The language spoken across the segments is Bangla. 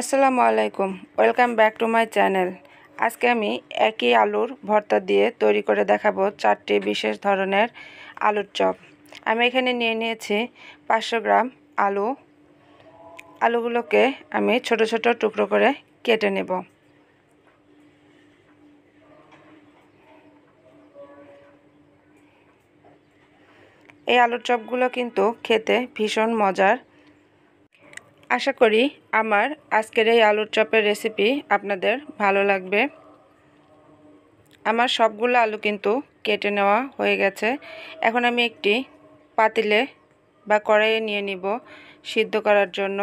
আসসালামু আলাইকুম welcome back to my channel আজকে আমি একই আলুর ভর্তা দিয়ে তৈরি করে দেখাবো চারটি বিশেষ ধরনের আলুর চপ আমি এখানে নিয়ে নিয়েছি পাঁচশো গ্রাম আলু আলুগুলোকে আমি ছোট ছোট টুকরো করে কেটে নেব এই আলুর চপগুলো কিন্তু খেতে ভীষণ মজার আশা করি আমার আজকের এই আলুর চপের রেসিপি আপনাদের ভালো লাগবে আমার সবগুলো আলু কিন্তু কেটে নেওয়া হয়ে গেছে এখন আমি একটি পাতিলে বা কড়াইয়ে নিয়ে নিব সিদ্ধ করার জন্য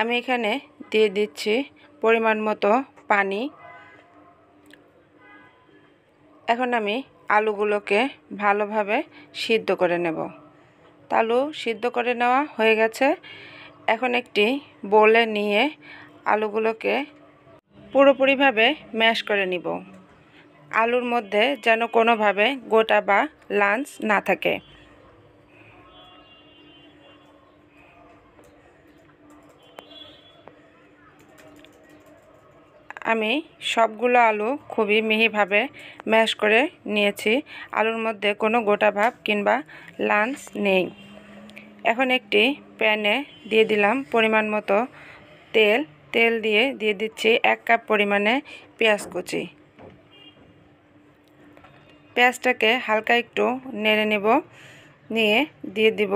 আমি এখানে দিয়ে দিচ্ছি পরিমাণ মতো পানি এখন আমি আলুগুলোকে ভালোভাবে সিদ্ধ করে নেব আলু সিদ্ধ করে নেওয়া হয়ে গেছে এখন একটি বোলে নিয়ে আলুগুলোকে পুরোপুরিভাবে ম্যাশ করে নিব আলুর মধ্যে যেন কোনোভাবে গোটা বা লাঞ্চ না থাকে আমি সবগুলো আলু খুবই মিহিভাবে ম্যাশ করে নিয়েছি আলুর মধ্যে কোনো গোটা ভাব কিংবা লাঞ্চ নেই এখন একটি প্যানে দিয়ে দিলাম পরিমাণ মতো তেল তেল দিয়ে দিয়ে দিচ্ছি এক কাপ পরিমাণে পেঁয়াজ কুচি পেঁয়াজটাকে হালকা একটু নেড়ে নেব নিয়ে দিয়ে দিব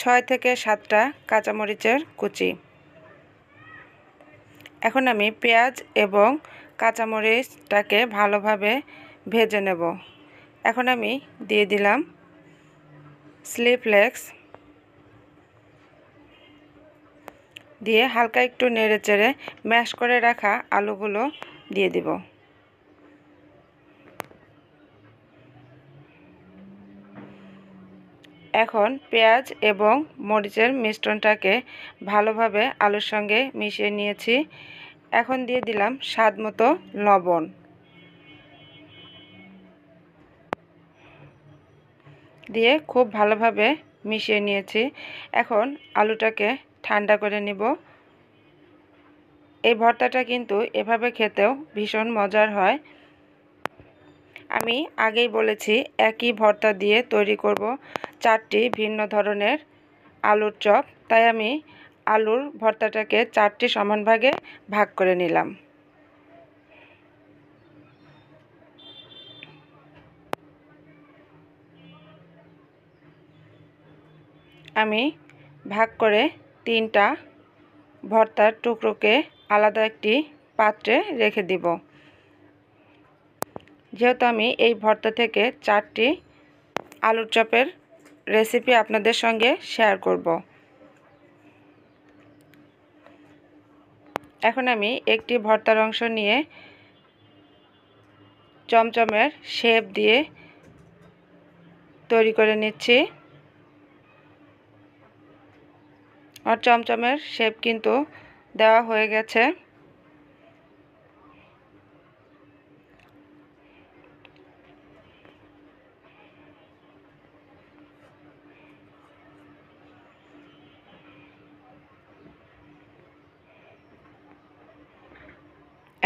ছয় থেকে সাতটা কাঁচামরিচের কুচি এখন আমি পেঁয়াজ এবং কাঁচামরিচটাকে ভালোভাবে ভেজে নেব এখন আমি দিয়ে দিলাম স্লিপলেক্স দিয়ে হালকা একটু নেড়ে চেড়ে ম্যাশ করে রাখা আলুগুলো দিয়ে দিব এখন পেঁয়াজ এবং মরিচের মিশ্রণটাকে ভালোভাবে আলুর সঙ্গে মিশিয়ে নিয়েছি এখন দিয়ে দিলাম স্বাদ মতো লবণ দিয়ে খুব ভালোভাবে মিশিয়ে নিয়েছি এখন আলুটাকে ঠান্ডা করে নিব এই ভর্তাটা কিন্তু এভাবে খেতেও ভীষণ মজার হয় আমি আগেই বলেছি একই ভর্তা দিয়ে তৈরি করব চারটি ভিন্ন ধরনের আলুর চপ তাই আমি আলুর ভর্তাটাকে চারটি সমান ভাগে ভাগ করে নিলাম আমি ভাগ করে তিনটা ভর্তার টুকরোকে আলাদা একটি পাত্রে রেখে দিব যেহেতু আমি এই ভর্তা থেকে চারটি আলুর চপের রেসিপি আপনাদের সঙ্গে শেয়ার করব এখন আমি একটি ভর্তার অংশ নিয়ে চমচমের শেপ দিয়ে তৈরি করে নিচ্ছি আর চমচমের শেপ কিন্তু দেওয়া হয়ে গেছে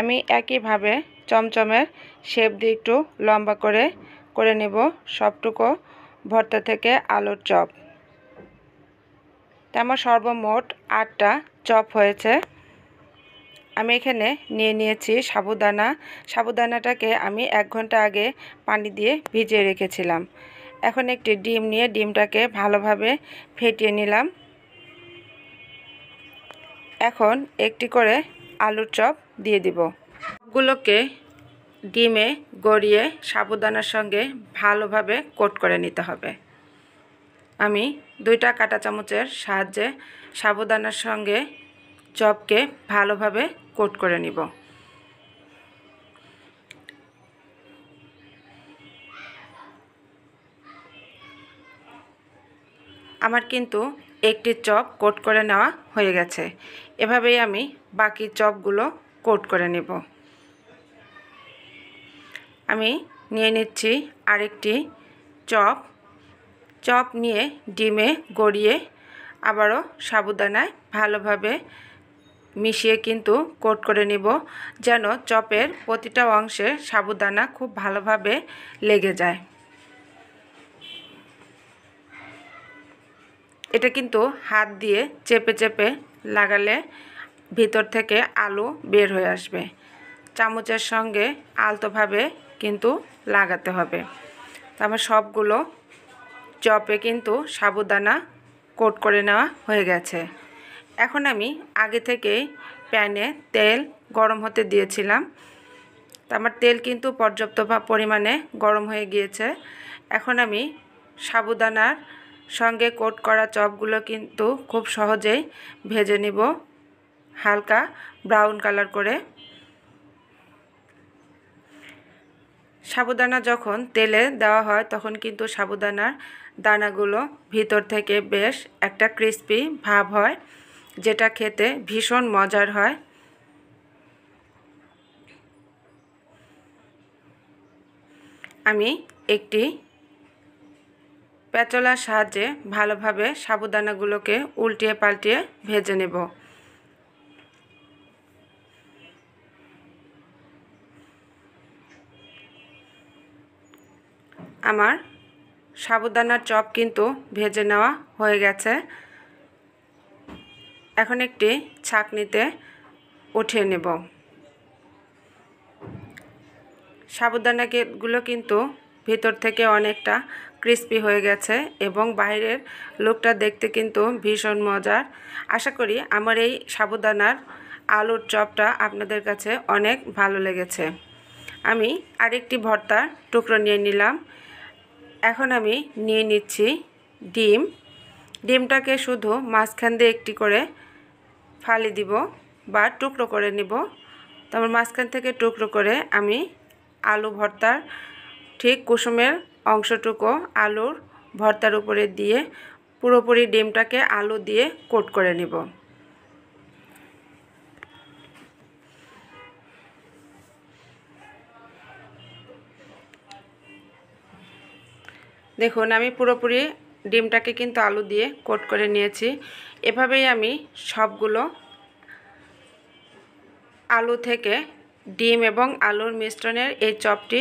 আমি একইভাবে চমচমের শেপ দিয়ে একটু লম্বা করে করে নেব সবটুকু ভর্তা থেকে আলুর চপ তেমন আমার সর্বমোট আটটা চপ হয়েছে আমি এখানে নিয়ে নিয়েছি সাবুদানা সাবুদানাটাকে আমি এক ঘন্টা আগে পানি দিয়ে ভিজিয়ে রেখেছিলাম এখন একটি ডিম নিয়ে ডিমটাকে ভালোভাবে ফেটিয়ে নিলাম এখন একটি করে আলুর চপ দিয়ে দিব গুলোকে ডিমে গড়িয়ে সাবুদানার সঙ্গে ভালোভাবে কোট করে নিতে হবে আমি দুইটা কাটা চামচের সাহায্যে সাবুদানার সঙ্গে চপকে ভালোভাবে কোট করে নিব আমার কিন্তু একটি চপ কোট করে নেওয়া হয়ে গেছে এভাবেই আমি বাকি চপগুলো কোট করে নেব আমি নিয়ে নিচ্ছি আরেকটি চপ চপ নিয়ে ডিমে গড়িয়ে আবারও সাবুদানায় ভালোভাবে মিশিয়ে কিন্তু কোট করে নিব যেন চপের প্রতিটা অংশে সাবুদানা খুব ভালোভাবে লেগে যায় এটা কিন্তু হাত দিয়ে চেপে চেপে লাগালে ভিতর থেকে আলু বের হয়ে আসবে চামচের সঙ্গে আলতোভাবে কিন্তু লাগাতে হবে তারপর সবগুলো চপে কিন্তু সাবুদানা কোট করে নেওয়া হয়ে গেছে এখন আমি আগে থেকেই প্যানে তেল গরম হতে দিয়েছিলাম তো আমার তেল কিন্তু পর্যাপ্ত পরিমাণে গরম হয়ে গিয়েছে এখন আমি সাবুদানার সঙ্গে কোট করা চপগুলো কিন্তু খুব সহজেই ভেজে নিব হালকা ব্রাউন কালার করে সাবুদানা যখন তেলে দেওয়া হয় তখন কিন্তু সাবুদানার দানাগুলো ভিতর থেকে বেশ একটা ক্রিস্পি ভাব হয় যেটা খেতে ভীষণ মজার হয় আমি একটি পেঁচলার সাহায্যে ভালোভাবে সাবুদানাগুলোকে উল্টিয়ে পাল্টিয়ে ভেজে নেব আমার সাবুদানার চপ কিন্তু ভেজে নেওয়া হয়ে গেছে এখন একটি ছাকনিতে উঠিয়ে নেব সাবুদানাগুলো কিন্তু ভিতর থেকে অনেকটা ক্রিস্পি হয়ে গেছে এবং বাইরের লুকটা দেখতে কিন্তু ভীষণ মজার আশা করি আমার এই সাবুদানার আলুর চপটা আপনাদের কাছে অনেক ভালো লেগেছে আমি আরেকটি ভর্তার টুকরো নিয়ে নিলাম এখন আমি নিয়ে নিচ্ছি ডিম ডিমটাকে শুধু মাঝখান দিয়ে একটি করে ফালি দিব বা টুকরো করে নিব তারপর মাঝখান থেকে টুকরো করে আমি আলু ভর্তার ঠিক কুসুমের অংশটুকু আলুর ভর্তার উপরে দিয়ে পুরোপুরি ডিমটাকে আলু দিয়ে কোট করে নিব দেখুন আমি পুরোপুরি ডিমটাকে কিন্তু আলু দিয়ে কোট করে নিয়েছি এভাবেই আমি সবগুলো আলু থেকে ডিম এবং আলুর মিশ্রণের এই চপটি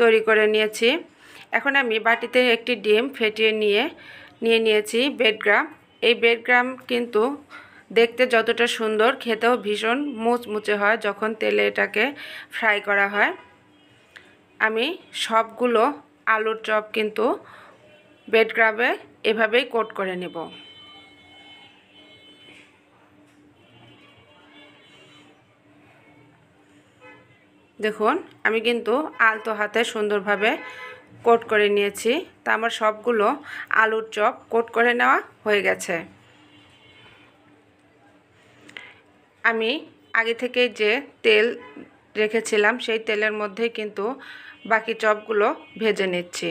তৈরি করে নিয়েছি এখন আমি বাটিতে একটি ডিম ফেটিয়ে নিয়ে নিয়ে নিয়েছি বেডগ্রাম এই বেডগ্রাম কিন্তু দেখতে যতটা সুন্দর খেতেও ভীষণ মুচমুচে হয় যখন তেলে এটাকে ফ্রাই করা হয় আমি সবগুলো আলুর চপ কিন্তু বেড গ্রাবে এভাবেই কোট করে নেব দেখুন আমি কিন্তু আলতো হাতে সুন্দরভাবে কোট করে নিয়েছি তা আমার সবগুলো আলুর চপ কোট করে নেওয়া হয়ে গেছে আমি আগে থেকে যে তেল রেখেছিলাম সেই তেলের মধ্যে কিন্তু বাকি চপগুলো ভেজে নিচ্ছি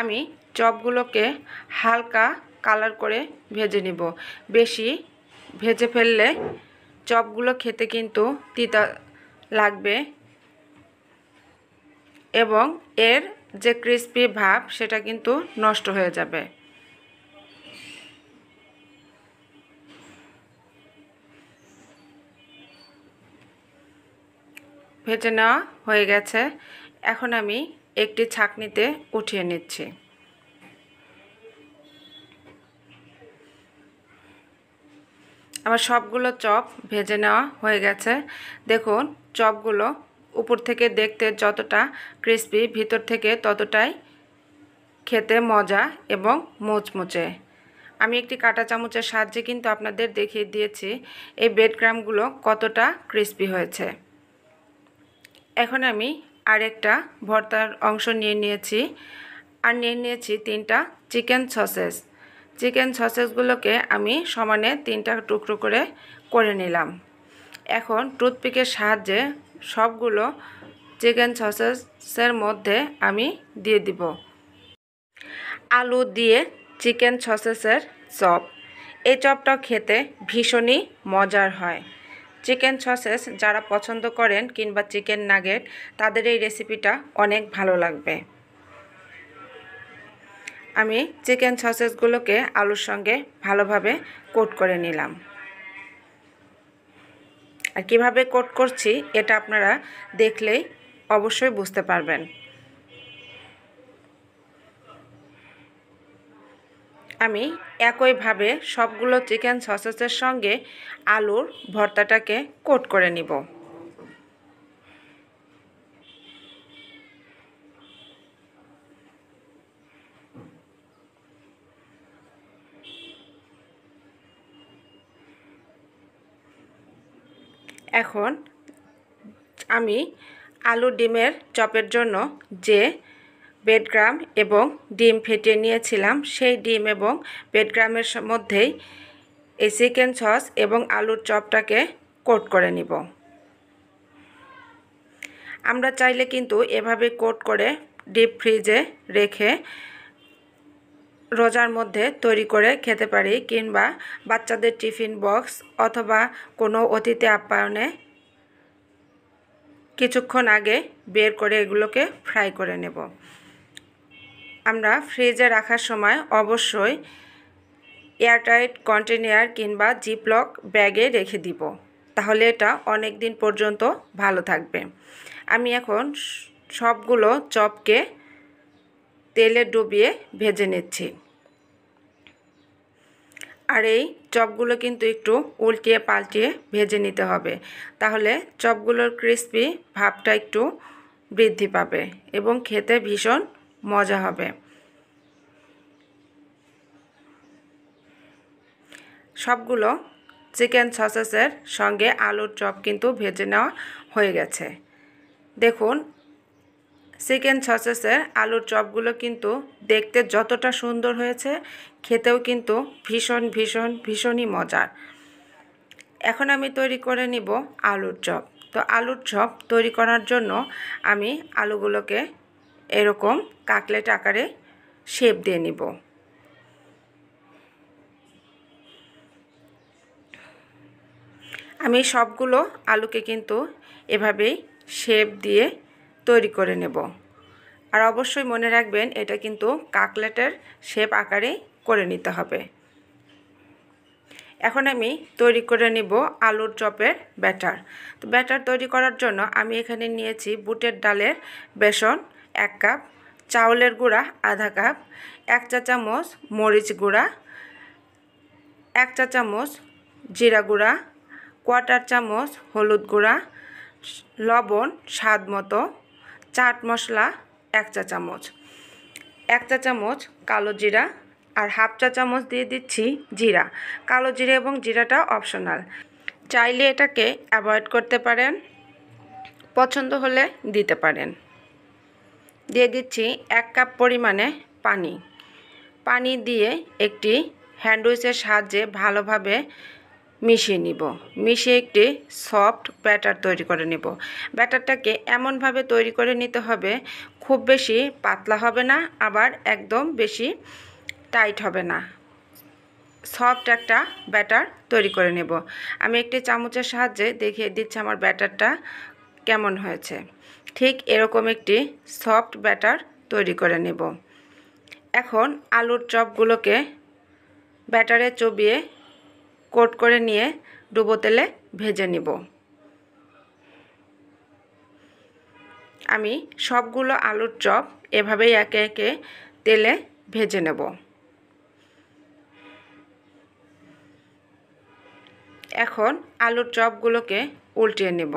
আমি চপগুলোকে হালকা কালার করে ভেজে নিব বেশি ভেজে ফেললে চপগুলো খেতে কিন্তু তিতা লাগবে এবং এর যে ক্রিস্পি ভাব সেটা কিন্তু নষ্ট হয়ে যাবে ভেজে নেওয়া হয়ে গেছে এখন আমি একটি ছাকনিতে উঠিয়ে নিচ্ছি আমার সবগুলো চপ ভেজে নেওয়া হয়ে গেছে দেখুন চপগুলো উপর থেকে দেখতে যতটা ক্রিসপি ভিতর থেকে ততটাই খেতে মজা এবং মোচমোচে আমি একটি কাটা চামচের সাহায্যে কিন্তু আপনাদের দেখিয়ে দিয়েছি এই ব্রেড ক্রামগুলো কতটা ক্রিসপি হয়েছে এখন আমি আরেকটা ভর্তার অংশ নিয়ে নিয়েছি আর নিয়ে নিয়েছি তিনটা চিকেন সসেস চিকেন সসেসগুলোকে আমি সমানে তিনটা টুকরো করে করে নিলাম এখন টুথপিকের সাহায্যে সবগুলো চিকেন সসেসের মধ্যে আমি দিয়ে দিব আলু দিয়ে চিকেন সসেসের চপ এই চপটা খেতে ভীষণই মজার হয় চিকেন সসেস যারা পছন্দ করেন কিংবা চিকেন নাগেট তাদের এই রেসিপিটা অনেক ভালো লাগবে আমি চিকেন সসেসগুলোকে আলুর সঙ্গে ভালোভাবে কোট করে নিলাম আর কীভাবে কোট করছি এটা আপনারা দেখলেই অবশ্যই বুঝতে পারবেন আমি একইভাবে সবগুলো চিকেন সসেসের সঙ্গে আলুর ভর্তাটাকে কোট করে নিব এখন আমি আলু ডিমের চপের জন্য যে বেডগ্রাম এবং ডিম ফেটিয়ে নিয়েছিলাম সেই ডিম এবং বেডগ্রামের মধ্যেই এই চিকেন সস এবং আলুর চপটাকে কোট করে নিব আমরা চাইলে কিন্তু এভাবে কোট করে ডিপ ফ্রিজে রেখে রোজার মধ্যে তৈরি করে খেতে পারি কিংবা বাচ্চাদের টিফিন বক্স অথবা কোনো অতিথি আপ্যায়নে কিছুক্ষণ আগে বের করে এগুলোকে ফ্রাই করে নেব আমরা ফ্রিজে রাখার সময় অবশ্যই এয়ারটাইট কন্টেনার কিংবা জিপলক ব্যাগে রেখে দিব তাহলে এটা অনেক দিন পর্যন্ত ভালো থাকবে আমি এখন সবগুলো চপকে তেলে ডুবিয়ে ভেজে নিচ্ছি আর এই চপগুলো কিন্তু একটু উল্টিয়ে পাল্টিয়ে ভেজে নিতে হবে তাহলে চপগুলোর ক্রিস্পি ভাবটা একটু বৃদ্ধি পাবে এবং খেতে ভীষণ মজা হবে সবগুলো চিকেন সসেসের সঙ্গে আলুর চপ কিন্তু ভেজে নেওয়া হয়ে গেছে দেখুন চিকেন সসেসের আলুর চপগুলো কিন্তু দেখতে যতটা সুন্দর হয়েছে খেতেও কিন্তু ভীষণ ভীষণ ভীষণই মজার এখন আমি তৈরি করে নিব আলুর চপ তো আলুর চপ তৈরি করার জন্য আমি আলুগুলোকে এরকম কাকলেট আকারে শেপ দিয়ে নিব আমি সবগুলো আলুকে কিন্তু এভাবেই শেপ দিয়ে তৈরি করে নেব আর অবশ্যই মনে রাখবেন এটা কিন্তু কাকলেটের শেপ আকারে করে নিতে হবে এখন আমি তৈরি করে নিব আলুর চপের ব্যাটার তো ব্যাটার তৈরি করার জন্য আমি এখানে নিয়েছি বুটের ডালের বেসন এক কাপ চাউলের গুঁড়া আধা কাপ এক চা চামচ মরিচ গুঁড়া এক চা চামচ জিরা গুঁড়া কোয়াটার চামচ হলুদ গুঁড়া লবণ স্বাদ মতো চাট মশলা এক চা চামচ এক চা চামচ কালো জিরা আর হাফ চা চামচ দিয়ে দিচ্ছি জিরা কালো জিরা এবং জিরাটা অপশনাল চাইলে এটাকে অ্যাভয়েড করতে পারেন পছন্দ হলে দিতে পারেন দিয়ে দিচ্ছি এক কাপ পরিমাণে পানি পানি দিয়ে একটি হ্যান্ডউইচের সাহায্যে ভালোভাবে মিশিয়ে নিব মিশিয়ে একটি সফট ব্যাটার তৈরি করে নিব ব্যাটারটাকে এমনভাবে তৈরি করে নিতে হবে খুব বেশি পাতলা হবে না আবার একদম বেশি টাইট হবে না সফট একটা ব্যাটার তৈরি করে নেব আমি একটি চামচের সাহায্যে দেখিয়ে দিচ্ছি আমার ব্যাটারটা কেমন হয়েছে ঠিক এরকম একটি সফট ব্যাটার তৈরি করে নেব এখন আলুর চপগুলোকে ব্যাটারে চবিয়ে কোট করে নিয়ে ডুবো তেলে ভেজে নিব আমি সবগুলো আলুর চপ এভাবেই একে একে তেলে ভেজে নেব এখন আলুর চপগুলোকে উল্টিয়ে নেব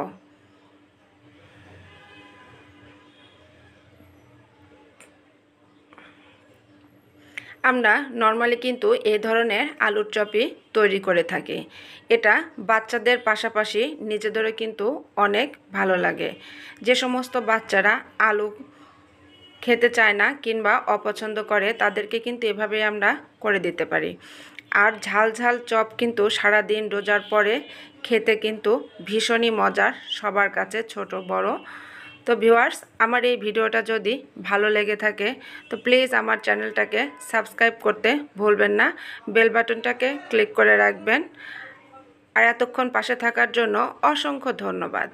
আমরা নর্মালি কিন্তু এ ধরনের আলুর চপই তৈরি করে থাকি এটা বাচ্চাদের পাশাপাশি নিজেদেরও কিন্তু অনেক ভালো লাগে যে সমস্ত বাচ্চারা আলু খেতে চায় না কিংবা অপছন্দ করে তাদেরকে কিন্তু এভাবেই আমরা করে দিতে পারি আর ঝাল ঝাল চপ কিন্তু সারা দিন রোজার পরে খেতে কিন্তু ভীষণই মজার সবার কাছে ছোট বড় তো ভিউয়ার্স আমার এই ভিডিওটা যদি ভালো লেগে থাকে তো প্লিজ আমার চ্যানেলটাকে সাবস্ক্রাইব করতে ভুলবেন না বেল বাটনটাকে ক্লিক করে রাখবেন আর এতক্ষণ পাশে থাকার জন্য অসংখ্য ধন্যবাদ